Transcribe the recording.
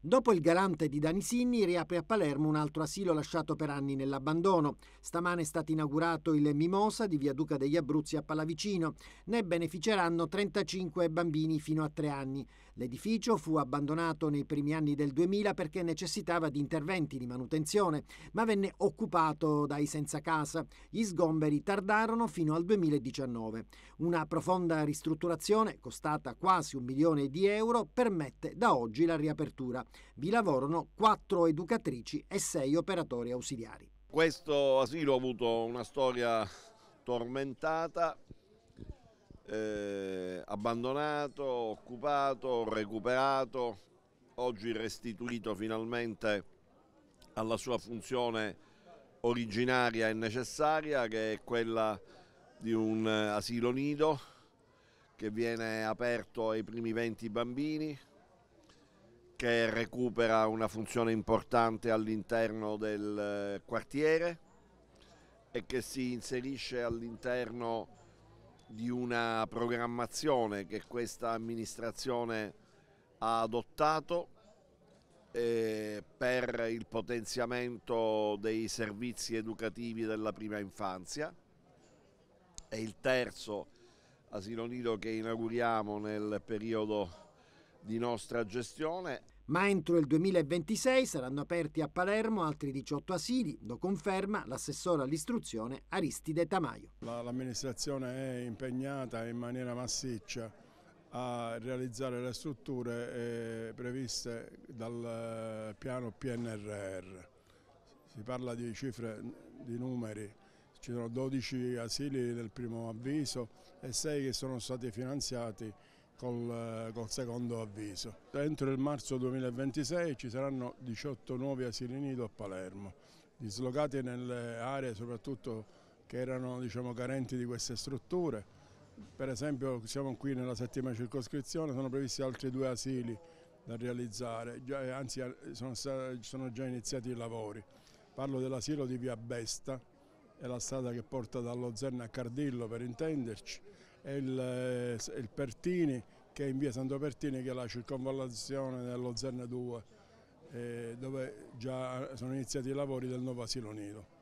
Dopo il garante di Dani Sinni riapre a Palermo un altro asilo lasciato per anni nell'abbandono. Stamane è stato inaugurato il Mimosa di Via Duca degli Abruzzi a Pallavicino. Ne beneficeranno 35 bambini fino a tre anni. L'edificio fu abbandonato nei primi anni del 2000 perché necessitava di interventi di manutenzione, ma venne occupato dai senza casa. Gli sgomberi tardarono fino al 2019. Una profonda ristrutturazione, costata quasi un milione di euro, permette da oggi la riapertura. Vi lavorano quattro educatrici e sei operatori ausiliari. Questo asilo ha avuto una storia tormentata, eh, abbandonato, occupato, recuperato, oggi restituito finalmente alla sua funzione originaria e necessaria che è quella di un eh, asilo nido che viene aperto ai primi 20 bambini, che recupera una funzione importante all'interno del eh, quartiere e che si inserisce all'interno di una programmazione che questa amministrazione ha adottato eh, per il potenziamento dei servizi educativi della prima infanzia e il terzo asilo nido che inauguriamo nel periodo di nostra gestione. Ma entro il 2026 saranno aperti a Palermo altri 18 asili, lo conferma l'assessore all'istruzione Aristide Tamaio. L'amministrazione è impegnata in maniera massiccia a realizzare le strutture eh, previste dal eh, piano PNRR. Si parla di cifre, di numeri, ci sono 12 asili nel primo avviso e 6 che sono stati finanziati col, eh, col secondo avviso. Entro il marzo 2026 ci saranno 18 nuovi asili nido a Palermo, dislocati nelle aree soprattutto che erano diciamo, carenti di queste strutture. Per esempio siamo qui nella settima circoscrizione, sono previsti altri due asili da realizzare, eh, anzi sono, sono già iniziati i lavori. Parlo dell'asilo di Via Besta, è la strada che porta dallo Zenna a Cardillo per intenderci, e il, eh, il Pertini che è in via Santo Pertini che è la circonvallazione dello Zen 2 eh, dove già sono iniziati i lavori del nuovo asilo nido.